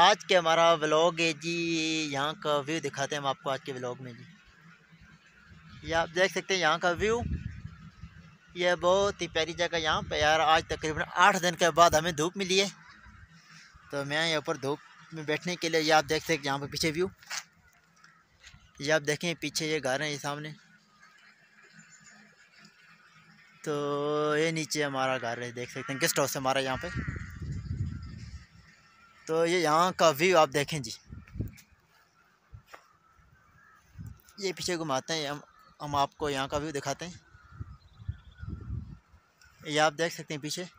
आज के हमारा व्लॉग है जी यहाँ का व्यू दिखाते हैं हम आपको आज के व्लॉग में जी ये आप देख सकते हैं यहाँ का व्यू ये बहुत ही प्यारी जगह यहाँ पर यार आज तकरीबन आठ दिन के बाद हमें धूप मिली है तो मैं यहाँ पर धूप में बैठने के लिए ये आप देख सकते यहाँ पर पीछे व्यू ये आप देखें पीछे ये घर है ये सामने तो ये नीचे हमारा घर है देख सकते हैं गेस्ट हाउस है हमारा यहाँ पे तो ये यहाँ का व्यू आप देखें जी ये पीछे घुमाते हैं हम हम आपको यहाँ का व्यू दिखाते हैं ये आप देख सकते हैं पीछे